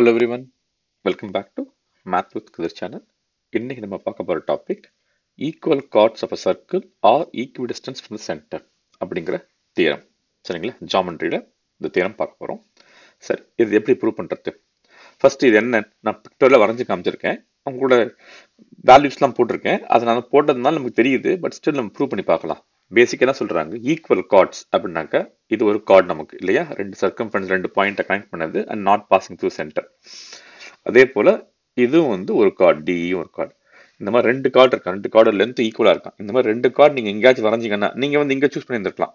Hello everyone welcome back to math with Kathir channel இன்னைக்கு நம்ம பார்க்க போகிற topic equal chords of a circle are equidistance from the centre அப்படிங்கிற theorem சரிங்களா ஜாமெண்ட்ரியில் இந்த தியரம் பார்க்க போகிறோம் சரி இது எப்படி ப்ரூவ் பண்ணுறது ஃபஸ்ட்டு இது என்ன நான் பிக்டரில் வரைஞ்சி காமிச்சிருக்கேன் அவங்களோட வேல்யூஸ்லாம் போட்டிருக்கேன் அதை நான் போட்டதுனால நமக்கு தெரியுது பட் ஸ்டில் நம்ம ப்ரூவ் பண்ணி பார்க்கலாம் பேசிக்காக சொல்கிறாங்க ஈக்குவல் கார்ட்ஸ் அப்படின்னாக்கா இது ஒரு கார்டு நமக்கு இல்லையா ரெண்டு சர்க்கம்ஃபரன்ஸ் ரெண்டு பாயிண்ட்டை கனெக்ட் பண்ணுது and not passing through centre அதே போல் இதுவும் வந்து ஒரு கார்டு டியும் ஒரு கார்டு இந்த மாதிரி ரெண்டு கார்டு இருக்கா ரெண்டு கார்டு லென்த் ஈக்குவலாக இருக்கான் இந்த மாதிரி ரெண்டு கார்டு நீங்கள் எங்கேயாச்சும் வரைஞ்சிங்கன்னா நீங்கள் வந்து இங்கே சூஸ் பண்ணியிருந்துருக்கலாம்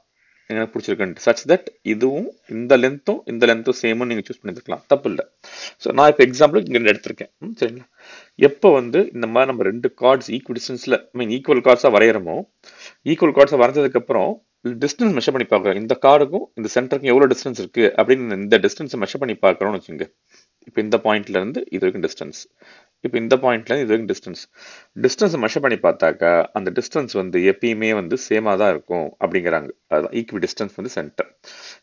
எனக்கு பிடிச்சிருக்குன்ட்டு சச் தட் இதுவும் இந்த லென்த்தும் இந்த லென்த்தும் சேமும் நீங்கள் சூஸ் பண்ணியிருக்கலாம் தப்பு இல்லை ஸோ நான் இப்போ எக்ஸாம்பிள் இங்கே எடுத்திருக்கேன் சரிங்களா எப்போ வந்து இந்த மாதிரி நம்ம ரெண்டு கார்ட்ஸ் ஈக்குவல் டிஸ்டன்ஸில் ஐ மீன் ஈக்குவல் கார்ட்ஸாக வரைகிறோமோ ஈக்குவல் கார்ட்ஸை வரைஞ்சதுக்கப்புறம் டிஸ்டன்ஸ் மெஷர் பண்ணி பார்க்குறோம் இந்த கார்டுக்கும் இந்த சென்டருக்கும் எவ்வளோ டிஸ்டன்ஸ் இருக்குது அப்படின்னு இந்த டிஸ்டன்ஸை மெஷர் பண்ணி பார்க்குறோம்னு வச்சுங்க இப்போ இந்த பாயிண்ட்லேருந்து இது வரைக்கும் டிஸ்டன்ஸ் இப்போ இந்த பாயிண்ட்லேருந்து இது வரைக்கும் டிஸ்டன்ஸ் டிஸ்டன்ஸை மெஷர் பண்ணி பார்த்தாக்கா அந்த டிஸ்டன்ஸ் வந்து எப்பயுமே வந்து சேமாக தான் இருக்கும் அப்படிங்கிறாங்க அதுதான் ஈக்குவல் டிஸ்டன்ஸ் வந்து சென்டர்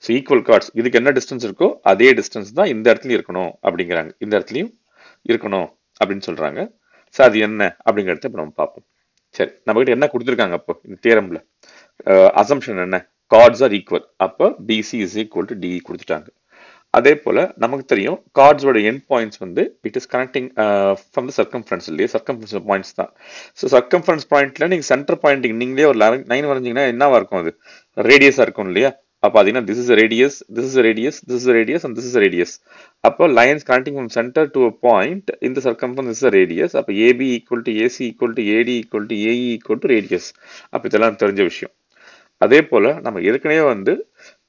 ஸோ ஈக்குவல் கார்ட்ஸ் இதுக்கு என்ன டிஸ்டன்ஸ் இருக்கோ அதே டிஸ்டன்ஸ் தான் இந்த இடத்துலையும் இருக்கணும் அப்படிங்கிறாங்க இந்த இடத்துலையும் இருக்கணும் அப்படின்னு சொல்கிறாங்க ஸோ அது என்ன அப்படிங்கிறத இப்போ நம்ம பார்ப்போம் சரி நம்மகிட்ட என்ன கொடுத்துருக்காங்க அப்போ இந்த தேரம்ல அசம்ஷன் என்ன கார்ட்ஸ் ஆர் ஈக்குவல் அப்போ BC is equal to DE கொடுத்துட்டாங்க அதே போல் நமக்கு தெரியும் கார்ட்ஸோட எண்ட் பாயிண்ட்ஸ் வந்து it is connecting from the circumference இல்லையா சர்க்கம்ஃபரன்ஸ் பாயிண்ட்ஸ் தான் ஸோ சர்க்கம் சர்க்கம்ஃபரன்ஸ் பாயிண்ட்ல நீங்கள் சென்டர் பாயிண்ட் நீங்களே ஒரு லைன் வரைஞ்சிங்கன்னா என்னவா இருக்கும் அது ரேடியஸாக இருக்கும் இல்லையா அப்போ பார்த்தீங்கன்னா this is radius this is radius this is radius and this is radius அப்போ lines connecting from centre to a point இந்த சர்க்கம்ஃபரன்ஸ் இஸ் ரேடியஸ் அப்போ AB equal to AC equal to AD equal to AE equal to radius அப்போ இதெல்லாம் தெரிஞ்ச விஷயம் அதே போல் நம்ம ஏற்கனவே வந்து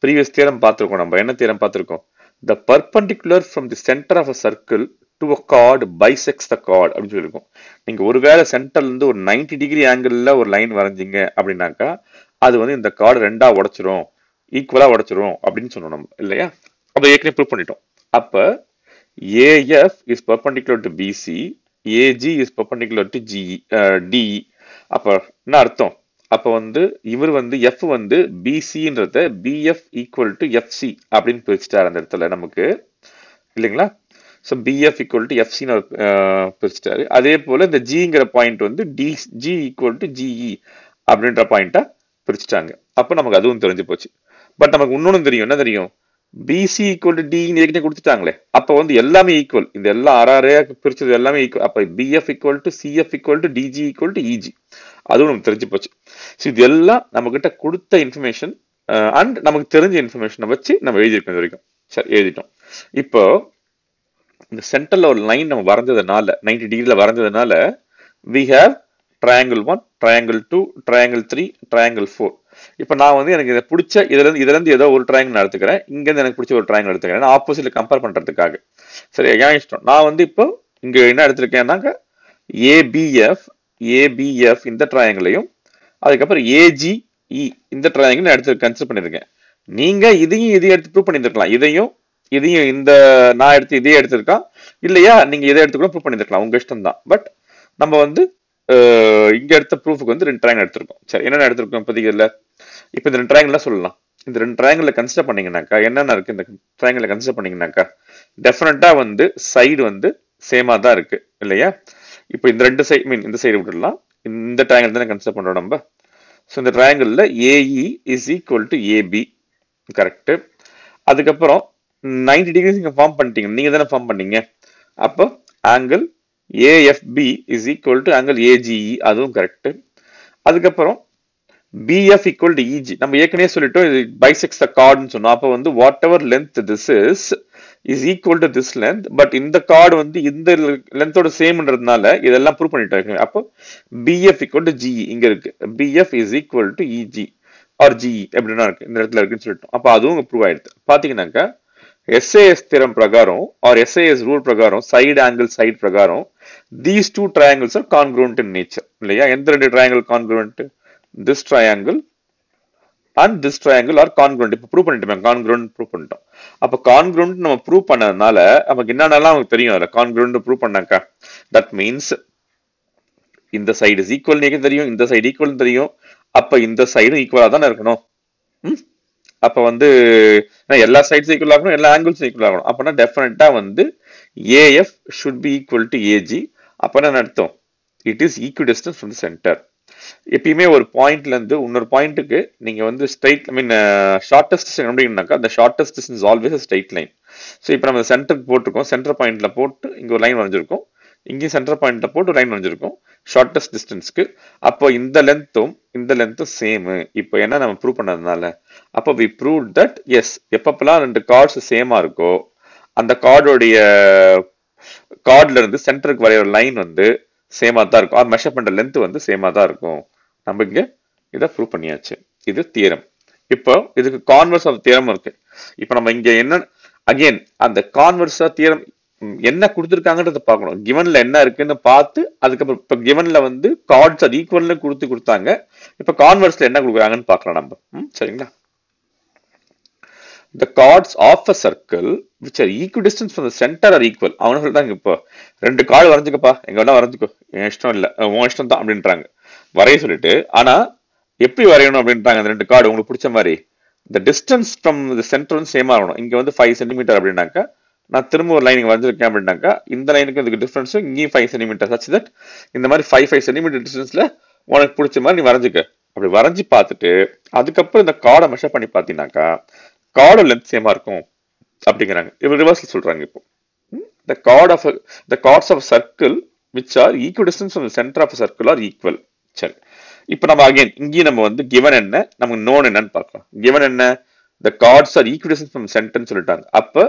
ப்ரீவியஸ் தேரம் பார்த்துருக்கோம் நம்ம என்ன தேரம் பார்த்துருக்கோம் the perpendicular from the centre of a circle to a chord bisects the chord அப்படின்னு சொல்லியிருக்கோம் நீங்கள் ஒருவேளை சென்டர்லேருந்து ஒரு நைன்டி டிகிரி ஆங்கிளில் ஒரு லைன் வரைஞ்சிங்க அப்படின்னாக்கா அது வந்து இந்த கார்டு ரெண்டாக உடச்சிரும் ஈக்குவலாக உடைச்சிரும் அப்படின்னு சொன்னோம் நம்ம இல்லையா அப்போ ஏற்கனவே ப்ரூவ் பண்ணிட்டோம் அப்போ AF is perpendicular to BC AG is perpendicular to G D அப்போ என்ன அர்த்தம் அப்போ வந்து இவர் வந்து எஃப் வந்து பிசின்றத பிஎஃப் ஈக்குவல் டு எஃப்சி அப்படின்னு பிரிச்சுட்டார் அந்த இடத்துல நமக்கு இல்லைங்களா ஸோ பிஎஃப் ஈக்குவல் டு எஃப்சின்னு பிரிச்சுட்டாரு அதே போல் இந்த ஜிங்கிற பாயிண்ட் வந்து D G equal to GE அப்படின்ற பாயிண்ட்டாக பிரிச்சுட்டாங்க அப்போ நமக்கு அதுவும் தெரிஞ்சு போச்சு பட் நமக்கு இன்னொன்னு தெரியும் என்ன தெரியும் பிசி ஈக்குவல் டு டி ஏற்கனவே கொடுத்துட்டாங்களே அப்போ வந்து எல்லாமே ஈக்குவல் இந்த எல்லாம் ஆறாரே பிரிச்சது எல்லாமே ஈக்குவல் அப்போ BF equal to CF equal to DG equal to EG அதுவும் நமக்கு தெரிஞ்சு போச்சு ஸோ இது எல்லாம் நம்மக்கிட்ட கொடுத்த இன்ஃபர்மேஷன் அண்ட் uh, நமக்கு தெரிஞ்ச இன்ஃபர்மேஷனை வச்சு நம்ம எழுதியிருக்கோம் இது வரைக்கும் சரி எழுதிட்டோம் இப்போ இந்த சென்டரில் ஒரு லைன் நம்ம வரைஞ்சதுனால நைன்டி டிகிரியில் வரைஞ்சதுனால we have triangle one triangle two triangle three triangle four இப்போ நான் வந்து எனக்கு இதை பிடிச்ச இதுலேருந்து இதுலேருந்து ஏதோ ஒரு ட்ராயிங் நான் எடுத்துக்கிறேன் இங்கேருந்து எனக்கு பிடிச்ச ஒரு ட்ராயிங் எடுத்துக்கிறேன் ஆப்போசிட்டில் கம்பேர் பண்ணுறதுக்காக சரி ஏன் இஷ்டம் நான் வந்து இப்போ இங்கே என்ன எடுத்திருக்கேன்னாக்க ஏபிஎஃப் ஏபிஎஃப் இந்த ட்ராயங்களையும் அதுக்கப்புறம் ஏஜிஇ e இந்த ட்ராயங்கள் நான் எடுத்து கன்சிடர் பண்ணியிருக்கேன் நீங்கள் இதையும் இதையும் எடுத்து ப்ரூவ் பண்ணியிருக்கலாம் இதையும் இதையும் இந்த நான் எடுத்து இதையும் எடுத்திருக்கான் இல்லையா நீங்கள் இதை எடுத்து கூட ப்ரூவ் பண்ணியிருக்கலாம் உங்கள் இஷ்டம் தான் பட் நம்ம வந்து இங்கே எடுத்த ப்ரூஃபுக்கு வந்து ரெண்டு ட்ராயிங் எடுத்திருக்கோம் சரி என்னென்ன எடுத்திருக்கோம் இப்போதைக்கு இல்லை இப்போ இந்த ரெண்டு ட்ரையாங்கிளாக சொல்லலாம் இந்த ரெண்டு ட்ரையாங்கிளில் கன்சிடர் பண்ணிங்கனாக்கா என்னென்ன இருக்குது இந்த ட்ரையாங்கிளில் கன்சிடர் பண்ணிங்கனாக்கா டெஃபினட்டாக வந்து சைடு வந்து சேமாக தான் இருக்குது இல்லையா இப்போ இந்த ரெண்டு சைட் மீன் இந்த சைடு விட்டுடலாம் இந்த ட்ரையாங்கிள் தானே கன்சிடர் பண்ணுறோம் நம்ம ஸோ இந்த ட்ரையாங்கிளில் AE is equal to AB correct அதுக்கப்புறம் நைன்டி டிகிரிஸ் நீங்கள் ஃபார்ம் பண்ணிட்டீங்க நீங்கள் தானே ஃபார்ம் பண்ணீங்க அப்போ angle AFB is equal to angle AGE அதுவும் கரெக்டு அதுக்கப்புறம் BF equal to இஜி e நம்ம ஏற்கனவே சொல்லிட்டோம் இது பைசெக்ஸ் த கார்டுன்னு சொன்னும் அப்போ வந்து whatever length this is is equal to this length but இந்த கார்டு வந்து இந்த லென்த்தோட சேம்ன்றதுனால இதெல்லாம் ப்ரூவ் பண்ணிட்டோம் அப்போ BF equal to GE இங்க இருக்கு BF is equal to EG are GE எப்படின்னா இருக்கு இந்த இடத்துல இருக்குன்னு சொல்லிட்டும் அப்போ அதுவும் ப்ரூவ் ஆயிடுது பாத்தீங்கன்னாக்கா எஸ்ஏஎஸ் திறம் பிரகாரம் ஆர் எஸ்ஏஎஸ் ரூல் பிரகாரம் சைடு ஆங்கிள் பிரகாரம் டூ ஆர் நேச்சர் இல்லையா எந்த ரெண்டு this triangle and this triangle are congruent இப்போ ப்ரூவ் பண்ணிட்டோம் கான்க்ரூண்ட் ப்ரூவ் பண்ணிட்டோம் அப்போ கான்க்ரூண்ட் நம்ம ப்ரூவ் பண்ணதுனால நமக்கு என்னென்னலாம் நமக்கு தெரியும் அதில் கான்க்ரூண்ட் ப்ரூவ் பண்ணாக்கா தட் மீன்ஸ் இந்த சைடு இஸ் ஈக்குவல் நீங்கள் தெரியும் இந்த சைடு ஈக்குவல் தெரியும் அப்போ இந்த சைடும் ஈக்குவலாக தானே இருக்கணும் ம் அப்போ வந்து எல்லா சைட்ஸ் ஈக்குவல் ஆகணும் எல்லா ஆங்கிள்ஸ் ஈக்குவல் ஆகணும் அப்போனா டெஃபினட்டாக வந்து AF should be equal to AG அப்போ என்ன அர்த்தம் it is equal distance from centre எப்பயுமே ஒரு பாயிண்ட்லேருந்து இன்னொரு பாயிண்ட்டுக்கு நீங்கள் வந்து ஸ்ட்ரைட் ஐ மீன் ஷார்ட்டஸ்ட் அப்படின்னாக்கா அந்த shortest distance always straight line so இப்போ நம்ம சென்டருக்கு போட்டிருக்கோம் சென்டர் பாயிண்ட்ல போட்டு இங்கே ஒரு லைன் வரைஞ்சிருக்கோம் இங்கேயும் சென்டர் பாயிண்ட்ல போட்டு லைன் வரைஞ்சிருக்கோம் ஷார்ட்டஸ்ட் டிஸ்டன்ஸ்க்கு அப்போ இந்த லென்த்தும் இந்த லென்த்தும் சேமு இப்போ என்ன நம்ம ப்ரூவ் பண்ணதுனால அப்போ வி ப்ரூவ் தட் எஸ் எப்பப்பெல்லாம் ரெண்டு கார்ட்ஸ் சேமாக இருக்கோ அந்த கார்டோடைய கார்டில் இருந்து சென்டருக்கு வரைய ஒரு லைன் வந்து சேமாக தான் இருக்கும் ஆர் மெஷர் பண்ணுற லென்த் வந்து சேமாக தான் இருக்கும் நம்ம இங்கே இதை ப்ரூவ் பண்ணியாச்சு இது தியரம் இப்போ இதுக்கு கான்வர்ஸ் ஆஃப் தியரம் இருக்கு இப்போ நம்ம இங்கே என்ன அகெயின் அந்த கான்வர்ஸ் ஆஃப் தியரம் என்ன கொடுத்துருக்காங்கன்றதை பார்க்கணும் கிவன்ல என்ன இருக்குன்னு பார்த்து அதுக்கப்புறம் இப்போ கிவன்ல வந்து கார்ட்ஸ் அது ஈக்குவல்னு கொடுத்து கொடுத்தாங்க இப்போ கான்வர்ஸ்ல என்ன கொடுக்குறாங்கன்னு பார்க்கலாம் நம்ம சரிங்களா the chords of a circle which are equidistance from the centre are equal அவனும் சொல்லிட்டாங்க இப்போ ரெண்டு கார்டு வரைஞ்சுக்கப்பா எங்க வேணா வரைஞ்சுக்கோ என் இஷ்டம் இல்ல உன் இஷ்டம் தான் அப்படின்றாங்க வரைய சொல்லிட்டு ஆனா எப்படி வரையணும் அப்படின்றாங்க அந்த ரெண்டு கார்டு உங்களுக்கு பிடிச்ச மாதிரி இந்த டிஸ்டன்ஸ் ஃப்ரம் த சென்டர் வந்து சேமா ஆகணும் இங்க வந்து ஃபைவ் சென்டிமீட்டர் அப்படின்னாக்கா நான் திரும்ப ஒரு லைன் வரைஞ்சிருக்கேன் அப்படின்னாக்கா இந்த லைனுக்கு இதுக்கு டிஃபரன்ஸும் இங்கேயும் ஃபைவ் சென்டிமீட்டர் சச் தட் இந்த மாதிரி ஃபைவ் ஃபைவ் சென்டிமீட்டர் டிஸ்டன்ஸ்ல உனக்கு பிடிச்ச மாதிரி நீ வரைஞ்சிக்க அப்படி வரைஞ்சி பார்த்துட்டு அதுக்கப்புறம் இந்த கார்டை மெஷர் பண்ணி பார்த்தீங்கன்னாக்கா கார்டோட லென்த் சேமா இருக்கும் அப்படிங்கிறாங்க இவர் ரிவர்ஸில் சொல்றாங்க இப்போ the chord of the chords of circle which are equal distance of centre of circle are equal சரி இப்போ நம்ம அகைன் இங்கேயும் நம்ம வந்து கிவன் என்ன நமக்கு நோன் என்னன்னு பார்க்கலாம் கிவன் என்ன the chords are equation from சென்டர்னு சொல்லிட்டாங்க அப்போ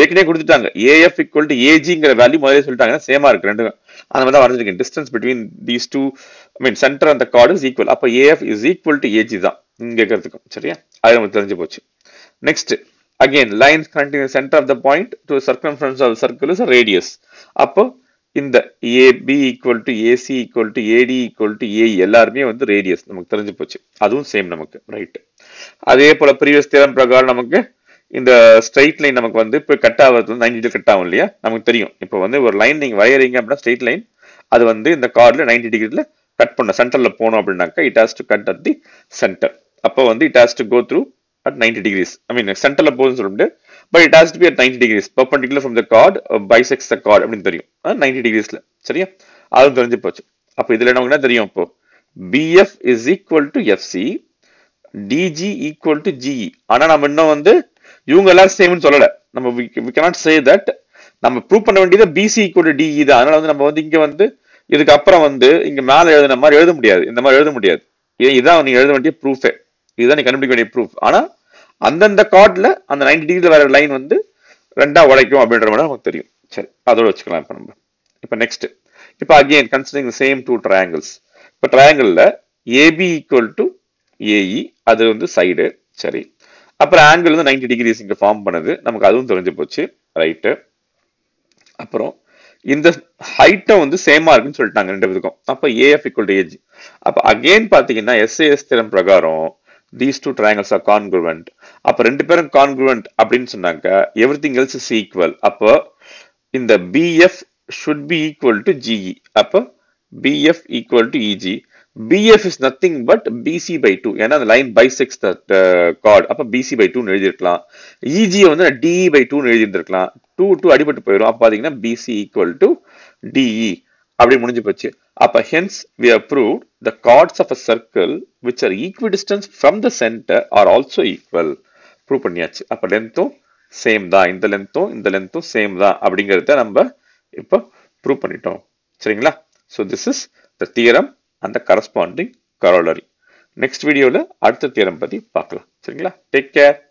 ஏற்கனவே கொடுத்துட்டாங்க ஏஎஃப் ஈக்குவல் டு ஏஜிங்கிற வேல்யூ முதலே சொல்லிட்டாங்கன்னா சேமா இருக்கு ரெண்டு அந்த மாதிரி தான் வரைஞ்சிருக்கேன் distance between these two I mean centre அந்த கார்டு இஸ் ஈக்குவல் அப்போ AF is equal to AG தான் இங்கே இருக்கிறதுக்கும் சரியா அது நமக்கு தெரிஞ்சு போச்சு Next, again lines connecting the center of the point to the circumference of the circle is a radius. Upper இந்த AB equal to AC equal to AD equal to A எல்லாருமே வந்து ரேடியஸ் நமக்கு தெரிஞ்சு போச்சு அதுவும் சேம் நமக்கு right அதே போல ப்ரீவியஸ் தேரம் பிரகாரம் நமக்கு இந்த ஸ்ட்ரைட் லைன் நமக்கு வந்து இப்போ கட் ஆகிறது வந்து நைன்டி கட் ஆகும் இல்லையா நமக்கு தெரியும் இப்போ வந்து ஒரு லைன் நீங்கள் வரைகிறீங்க அப்படின்னா ஸ்ட்ரைட் லைன் அது வந்து இந்த கார்டில் நைன்டி டிகிரியில் கட் பண்ண சென்டரில் போனோம் அப்படின்னாக்கா it has to cut at the centre அப்போ வந்து it has to go through at 90 degrees. I mean, central போகுதுன்னு சொல்லிட்டு but it has to be at ninety degrees perpendicular from the chord bisects the chord அப்படின்னு தெரியும் ninety uh, டிகிரிஸ்ல சரியா அதுவும் தெரிஞ்சு போச்சு அப்போ இதில் நமக்கு என்ன தெரியும் இப்போ BF is equal to FC DG equal to GE ஆனால் நம்ம இன்னும் வந்து இவங்க எல்லாரும் சேம்னு சொல்லலை நம்ம வி கனாட் சே தட் நம்ம ப்ரூவ் பண்ண வேண்டியது பிசி ஈக்குவல் டு டிஇ தான் அதனால வந்து நம்ம வந்து இங்கே வந்து இதுக்கு அப்புறம் வந்து இங்கே மேலே எழுதுன மாதிரி எழுத முடியாது இந்த மாதிரி எழுத முடியாது இதான் நீங்கள் எழுத வேண்டிய ப்ரூஃபே இதுதான் நீ கண்டுபிடிக்க வேண்டிய ப்ரூஃப் ஆனால் அந்தந்த கார்டில் அந்த நைன்டி டிகிரியில் வர லைன் வந்து ரெண்டாக உழைக்கும் அப்படின்ற மாதிரி நமக்கு தெரியும் சரி அதோட வச்சுக்கலாம் இப்போ நம்ம இப்போ நெக்ஸ்ட் இப்போ again considering same two triangles இப்போ ட்ரையாங்கிளில் ஏபி ஈக்குவல் டு ஏஇ அது வந்து சைடு சரி அப்புறம் ஆங்கிள் வந்து நைன்டி டிகிரிஸ் இங்கே ஃபார்ம் பண்ணுது நமக்கு அதுவும் தெரிஞ்சு போச்சு ரைட்டு அப்புறம் இந்த ஹைட்டை வந்து சேமாக இருக்குன்னு சொல்லிட்டாங்க ரெண்டு பேருக்கும் அப்போ ஏஎஃப் ஈக்குவல் டு ஏஜ் அப்போ அகெயின் பார்த்தீங்கன்னா எஸ்ஏஎஸ் திறன் பிரகாரம் these two triangles are congruent. அப்பு ரெண்டு பேரும் congruent அப்படின்னு சொன்னாங்க everything else else equal. Equal இந்த BF should be equal to GE. அப்பு, BF equal to EG e BF is nothing but BC by two ஏன்னா அந்த லைன் பை சிக்ஸ் chord. அப்பு, BC பை 2 நிழுதிருக்கலாம். EG வந்து DE by 2 நிழுதிருக்கலாம். 2, two அடிபட்டு போயிடும் அப்போ BC equal to to DE e. அப்படி முடிஞ்சு போச்சு அப்போ hence we approve the chords of a circle which are are distance from the centre are also equal. Prove பண்ணியாச்சு அப்போ லென்த்தும் சேம் தான் இந்த லென்த்தும் இந்த லென்த்தும் சேம் தான் அப்படிங்கிறத நம்ம இப்போ ப்ரூவ் பண்ணிட்டோம் சரிங்களா so this is the theorem அந்த கரஸ்பாண்டிங் கரோலரி நெக்ஸ்ட் வீடியோவில் அடுத்த தியரம் பற்றி பார்க்கலாம் சரிங்களா டேக் கேர்